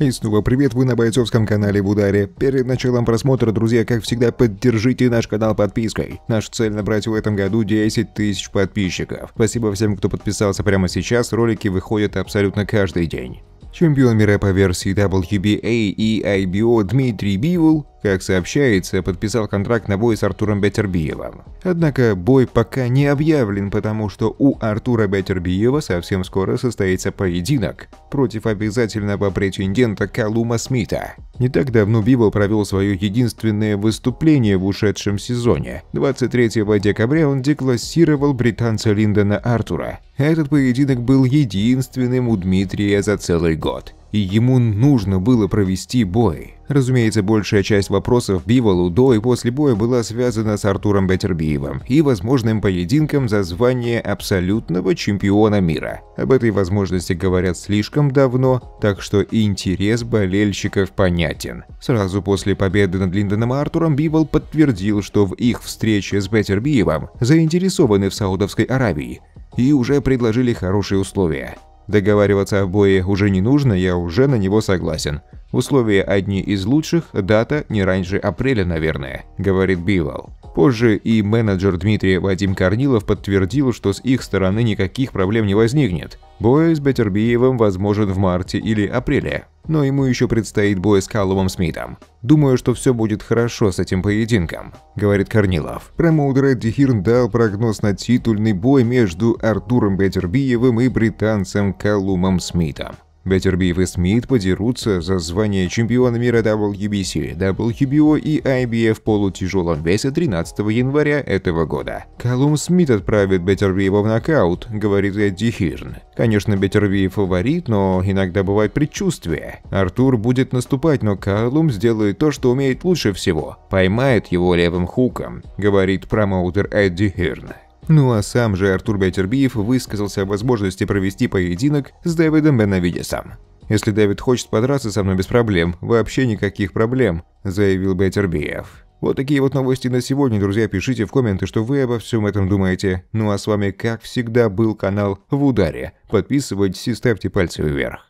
И снова привет, вы на бойцовском канале в ударе. Перед началом просмотра, друзья, как всегда, поддержите наш канал подпиской. Наша цель набрать в этом году 10 тысяч подписчиков. Спасибо всем, кто подписался прямо сейчас, ролики выходят абсолютно каждый день. Чемпион мира по версии WBA и IBO Дмитрий Бивол как сообщается, подписал контракт на бой с Артуром Бетербиевым. Однако бой пока не объявлен, потому что у Артура Бетербиева совсем скоро состоится поединок против обязательного претендента Калума Смита. Не так давно Бивол провел свое единственное выступление в ушедшем сезоне. 23 декабря он деклассировал британца Линдона Артура. Этот поединок был единственным у Дмитрия за целый год и ему нужно было провести бой. Разумеется, большая часть вопросов Биволу до и после боя была связана с Артуром Беттербиевым и возможным поединком за звание абсолютного чемпиона мира. Об этой возможности говорят слишком давно, так что интерес болельщиков понятен. Сразу после победы над Линдоном Артуром Бивол подтвердил, что в их встрече с Беттербиевым заинтересованы в Саудовской Аравии и уже предложили хорошие условия. Договариваться о бое уже не нужно, я уже на него согласен. Условия одни из лучших, дата не раньше апреля, наверное», — говорит Бивал. Позже и менеджер Дмитрия Вадим Корнилов подтвердил, что с их стороны никаких проблем не возникнет. Бой с Бетербиевым возможен в марте или апреле, но ему еще предстоит бой с Калловым Смитом. «Думаю, что все будет хорошо с этим поединком», — говорит Корнилов. Промоутер Эдди Хирн дал прогноз на титульный бой между Артуром Бетербиевым и британцем Каллумом Смитом. Баттербиев и Смит подерутся за звание чемпиона мира WBC, WBO и IBF в полутяжелом весе 13 января этого года. Колумб Смит отправит Баттербиева в нокаут, говорит Эдди Хирн. Конечно, Баттербиев фаворит, но иногда бывает предчувствие. Артур будет наступать, но Колумб сделает то, что умеет лучше всего – поймает его левым хуком, говорит промоутер Эдди Хирн. Ну а сам же Артур Бетербиев высказался о возможности провести поединок с Дэвидом Бенавидесом. «Если Дэвид хочет подраться со мной без проблем, вообще никаких проблем», – заявил Бетербиев. Вот такие вот новости на сегодня, друзья. Пишите в комменты, что вы обо всем этом думаете. Ну а с вами, как всегда, был канал «В ударе». Подписывайтесь и ставьте пальцы вверх.